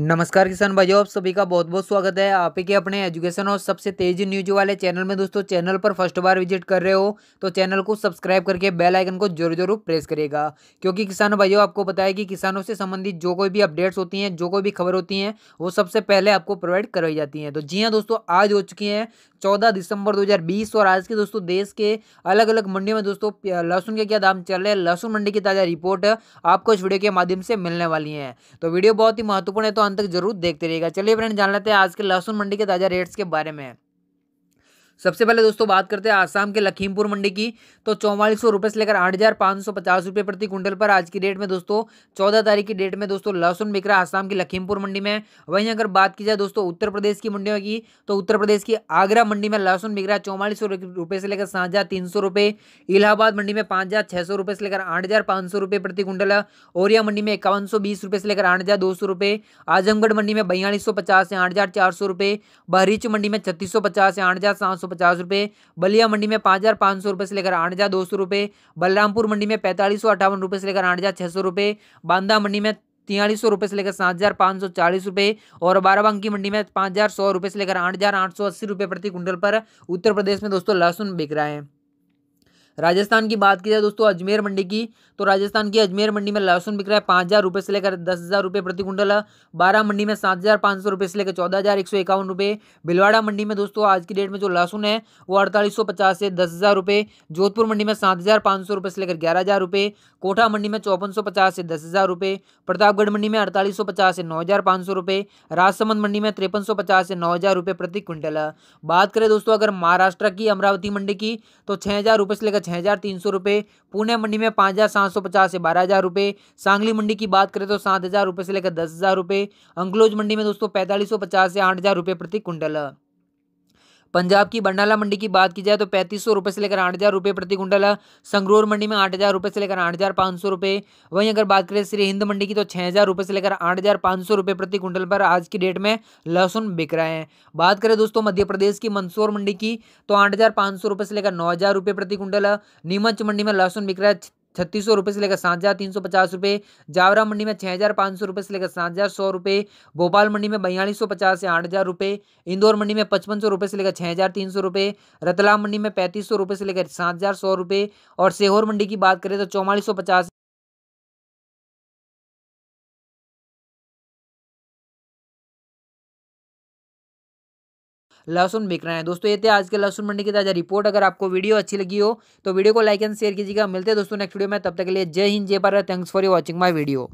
नमस्कार किसान भाइयों आप सभी का बहुत बहुत स्वागत है आप के अपने एजुकेशन और सबसे तेज न्यूज वाले चैनल में दोस्तों चैनल पर फर्स्ट बार विजिट कर रहे हो तो चैनल को सब्सक्राइब करके बेल आइकन को जरूर जरूर प्रेस करेगा क्योंकि किसान भाइयों आपको पता है कि किसानों से संबंधित जो कोई भी अपडेट्स होती हैं जो कोई भी खबर होती हैं वो सबसे पहले आपको प्रोवाइड करवाई जाती हैं तो जी हाँ दोस्तों आज हो चुकी हैं चौदह दिसंबर 2020 और आज के दोस्तों देश के अलग अलग मंडियों में दोस्तों लहसुन के क्या दाम चल रहे हैं लहसुन मंडी की ताज़ा रिपोर्ट आपको इस वीडियो के माध्यम से मिलने वाली है तो वीडियो बहुत ही महत्वपूर्ण है तो अंत तक जरूर देखते रहिएगा चलिए फ्रेंड जान लेते हैं आज के लहसुन मंडी के ताज़ा रेट्स के बारे में सबसे पहले दोस्तों बात करते हैं आसाम के लखीमपुर मंडी की तो चौवालीस सौ रुपये से लेकर आठ हज़ार पाँच सौ पचास रुपये प्रति क्विंटल पर आज की डेट में दोस्तों चौदह तारीख की डेट में दोस्तों लहसुन बिक रहा आसाम की लखीमपुर मंडी में वहीं अगर बात की जाए दोस्तों उत्तर प्रदेश की मंडियों की तो उत्तर प्रदेश की आगरा मंडी में लहसुन बिक रहा है चौवालीस रुपये से लेकर सात हज़ार तीन सौ रुपये इलाहाबाद मंडी में पाँच हज़ार छः सौ रुपये से लेकर आठ हज़ार पाँच सौ रुपये प्रति क्विंटल औरिया मंडी में इक्यावन सौ बीस रुपये से लेकर आठ हज़ार दो सौ रुपये आजमगढ़ मंडी में बयालीस सौ पचास से आठ हज़ार चार सौ रुपये बहरीच मंडी में छत्तीस सौ पचास से आठ हज़ार सात सौ सौ पचास बलिया मंडी में पाँच हज़ार सौ से लेकर आठ हज़ार दो सौ बलरामपुर मंडी में पैंतालीस सौ से लेकर आठ हज़ार सौ बांदा मंडी में तिहालीस सौ रुपये से लेकर सात हज़ार पाँच सौ चालीस रुपये और बाराबंकी मंडी में पाँच हज़ार सौ रुपये से लेकर आठ हज़ार आठ सौ अस्सी रुपये प्रति कुंटल पर उत्तर प्रदेश में दोस्तों लहसुन बिक रहा है राजस्थान की बात की जाए दोस्तों अजमेर मंडी की तो राजस्थान की अजमेर मंडी में लहसुन बिक रहा है पाँच हज़ार रुपये से लेकर दस हज़ार रुपये प्रति कुंटल बारह मंडी में सात हज़ार पाँच सौ रुपये से लेकर चौदह हज़ार एक सौ इक्यावन रुपये भिलवाड़ा मंडी में दोस्तों आज की डेट में जो लहसुन है वो अड़तालीस सौ पचास से दस हज़ार रुपये जोधपुर मंडी में सात हज़ार पाँच सौ रुपये से लेकर ग्यारह हज़ार रुपये कोठा मंडी में चौपन सौ पचास से दस हज़ार रुपये प्रतापगढ़ मंडी में अड़तालीस सौ पचास से नौ हज़ार पाँच सौ रुपये राजसमंद मंडी में तिरपन सौ पचास से नौ हज़ार रुपये प्रति क्विंटल बात करें दोस्तों अगर महाराष्ट्र की अमरावती मंडी की तो छः हज़ार रुपये से लेकर छः हज़ार तीन सौ रुपये पुणे मंडी में पाँच हज़ार सात सौ पचास से बारह हज़ार रुपये सांगली मंडी की बात करें तो सात हज़ार रुपये से लेकर दस हज़ार रुपये अंकलोज मंडी में दोस्तों पैंतालीस सौ पचास से आठ हज़ार रुपये प्रति कुंटल पंजाब की बंडाला मंडी की बात की जाए तो पैंतीस सौ रुपये से लेकर आठ हज़ार रुपये प्रति कुंटल संगरूर मंडी में आठ हज़ार रुपये से लेकर आठ हज़ार पाँच सौ रुपये वहीं अगर बात करें श्री हिंद मंडी की तो छः हज़ार रुपये से लेकर आठ हज़ार पाँच सौ रुपये प्रति कुंटल पर आज की डेट में लहसुन बिक रहे हैं बात करें दोस्तों मध्य प्रदेश की मंदसौर मंडी की तो आठ हज़ार पाँच सौ रुपये से लेकर नौ हज़ार रुपये प्रति कुंटल नीमच मंडी में लहसुन बिक रहा है छत्तीस सौ रुपये से लेकर सात हज़ार तीन सौ पचास रुपये जावरा मंडी में छः हज़ार पाँच सौ रुपये से लेकर सात हज़ार सौ रुपये भोपाल मंडी में बयालीस सौ पचास से आठ हज़ार रुपये इंदौर मंडी में पचपन सौ रुपये से लेकर छः हज़ार तीन सौ रुपये रतलाम मंडी में पैंतीस सौ रुपये से लेकर सात हज़ार सौ रुपये और सेहोर मंडी की बात करें तो चौवालीस सौ पचास लहसुन बिक रहे हैं दोस्तों ये थे आज के लहसुन मंडी की ताज़ा रिपोर्ट अगर आपको वीडियो अच्छी लगी हो तो वीडियो को लाइक एंड शेयर कीजिएगा मिलते हैं दोस्तों नेक्स्ट वीडियो में तब तक के लिए जय हिंद जय Bharat thanks for watching my video